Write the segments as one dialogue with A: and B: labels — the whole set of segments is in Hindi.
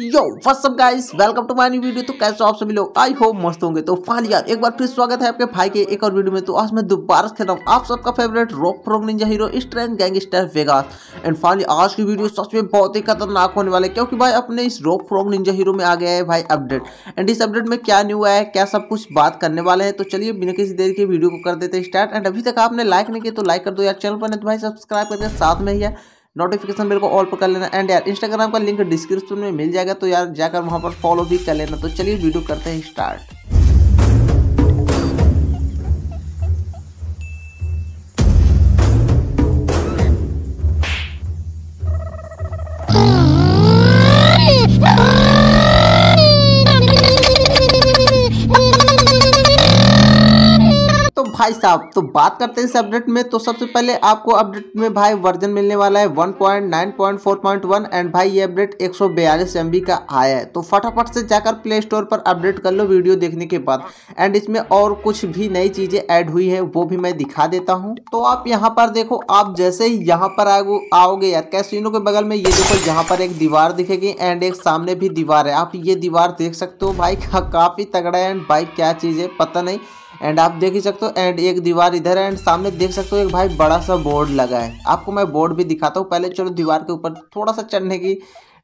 A: yo what's up guys welcome to my new video तो कैसे हो आप सभी लोग आई होप मस्त होंगे तो फाइनल यार एक बार फिर स्वागत है आपके भाई के एक और वीडियो में तो आज मैं दोबारा खेल रहा हूँ आप सबका favourite rock frog ninja hero strength gangster Vegas and finally आज की वीडियो सच में बहुत ही खतरनाक होने वाले क्योंकि भाई अपने इस रॉक फ्रॉग निंजा हीरो में आ गया है भाई अपडेट एंड इस अपडेट में क्या न्यू है क्या सब कुछ बात करने वाले हैं तो चलिए बिना किसी देर के वीडियो को कर देते हैं स्टार्ट एंड अभी तक आपने लाइक नहीं किया तो लाइक कर दो यार चैनल पर नहीं तो भाई सब्सक्राइब करके साथ में ही है नोटिफिकेशन मेरे को ऑल पर कर लेना एंड यार इंस्टाग्राम का लिंक डिस्क्रिप्शन में मिल जाएगा तो यार जाकर वहाँ पर फॉलो भी कर लेना तो चलिए वीडियो करते हैं स्टार्ट भाई साहब तो बात करते हैं इस अपडेट में तो सबसे पहले आपको अपडेट में भाई वर्जन मिलने वाला है 1.9.4.1 एंड भाई ये अपडेट एक सौ का आया है तो फटाफट से जाकर प्ले स्टोर पर अपडेट कर लो वीडियो देखने के बाद एंड इसमें और कुछ भी नई चीज़ें ऐड हुई है वो भी मैं दिखा देता हूँ तो आप यहाँ पर देखो आप जैसे ही यहाँ पर आओगे यार कैसीनो के बगल में ये देखो यहाँ पर एक दीवार दिखेगी एंड एक सामने भी दीवार है आप ये दीवार देख सकते हो भाई काफ़ी तगड़ा है एंड भाई क्या चीज़ है पता नहीं एंड आप देख ही सकते हो एंड एक दीवार इधर है एंड सामने देख सकते हो एक भाई बड़ा सा बोर्ड लगा है आपको मैं बोर्ड भी दिखाता हूँ पहले चलो दीवार के ऊपर थोड़ा सा चढ़ने की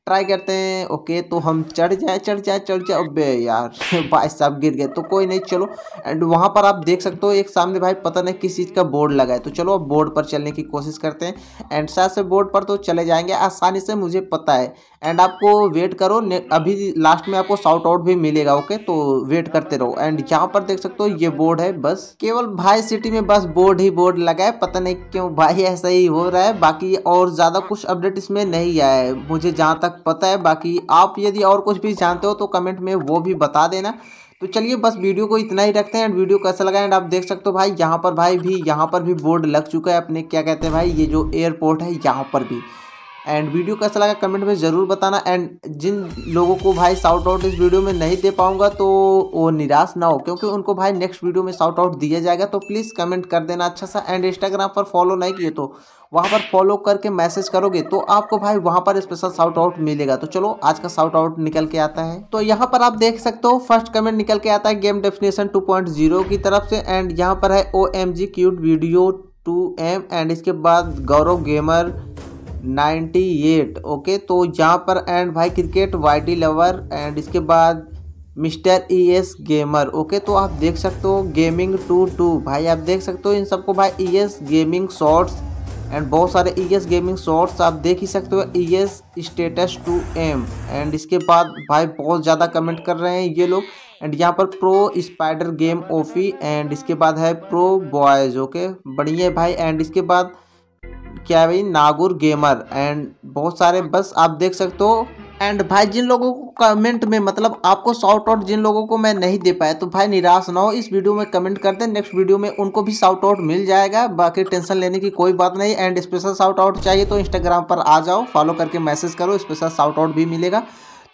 A: ट्राई करते हैं ओके तो हम चढ़ जाए चढ़ जाए चढ़ जाए अबे यार भाई साहब गिर गए तो कोई नहीं चलो एंड वहाँ पर आप देख सकते हो एक सामने भाई पता नहीं किस चीज़ का बोर्ड लगा है तो चलो अब बोर्ड पर चलने की कोशिश करते हैं एंड शायद से बोर्ड पर तो चले जाएंगे आसानी से मुझे पता है एंड आपको वेट करो अभी लास्ट में आपको साउट आउट भी मिलेगा ओके तो वेट करते रहो एंड यहाँ पर देख सकते हो ये बोर्ड है बस केवल भाई सिटी में बस बोर्ड ही बोर्ड लगा है पता नहीं क्यों भाई ऐसा ही हो रहा है बाकी और ज़्यादा कुछ अपडेट इसमें नहीं आया है मुझे जहाँ तक पता है बाकी आप यदि और कुछ भी जानते हो तो कमेंट में वो भी बता देना तो चलिए बस वीडियो को इतना ही रखते हैं एंड वीडियो कैसा लगा एंड आप देख सकते हो भाई यहाँ पर भाई भी यहाँ पर भी बोर्ड लग चुका है अपने क्या कहते हैं भाई ये जो एयरपोर्ट है यहाँ पर भी एंड वीडियो कैसा लगा कमेंट में ज़रूर बताना एंड जिन लोगों को भाई शाउट आउट इस वीडियो में नहीं दे पाऊंगा तो वो निराश ना हो क्योंकि उनको भाई नेक्स्ट वीडियो में शाउट आउट दिया जाएगा तो प्लीज़ कमेंट कर देना अच्छा सा एंड इंस्टाग्राम पर फॉलो नहीं किए तो वहाँ पर फॉलो करके मैसेज करोगे तो आपको भाई वहाँ पर स्पेशल शाउट आउट मिलेगा तो चलो आज का शाउट आउट निकल के आता है तो यहाँ पर आप देख सकते हो फर्स्ट कमेंट निकल के आता है गेम डेफिनेशन टू की तरफ से एंड यहाँ पर है O M G cute video two M and इसके बाद Gaurav gamer ninety eight okay तो यहाँ पर एंड भाई क्रिकेट वाई लवर एंड इसके बाद mister E S gamer okay तो आप देख सकते हो गेमिंग टू टू भाई आप देख सकते हो इन सबको भाई E S gaming shorts and बहुत सारे ई एस गेमिंग शॉर्ट्स आप देख ही सकते हो E S status two M and इसके बाद भाई बहुत ज़्यादा कमेंट कर रहे हैं ये लोग एंड यहाँ पर प्रो स्पाइडर गेम ओफी एंड इसके बाद है प्रो बॉयज़ ओके बढ़िया भाई एंड इसके बाद क्या है भाई नागुर गेमर एंड बहुत सारे बस आप देख सकते हो एंड भाई जिन लोगों को कमेंट में मतलब आपको साउट आउट जिन लोगों को मैं नहीं दे पाया तो भाई निराश ना हो इस वीडियो में कमेंट कर दें नेक्स्ट वीडियो में उनको भी साउट आउट मिल जाएगा बाकी टेंशन लेने की कोई बात नहीं एंड स्पेशल साउट आउट चाहिए तो इंस्टाग्राम पर आ जाओ फॉलो करके मैसेज करो स्पेशल शाउट आउट भी मिलेगा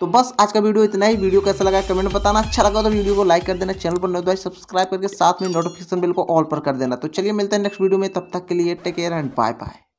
A: तो बस आज का वीडियो इतना ही वीडियो कैसा लगा कमेंट बताना अच्छा लगा तो वीडियो को लाइक कर देना चैनल पर नए तो सब्सक्राइब करके साथ में नोटिफिकेशन बिल को ऑल पर कर देना तो चलिए मिलते हैं नेक्स्ट वीडियो में तब तक के लिए take care and bye bye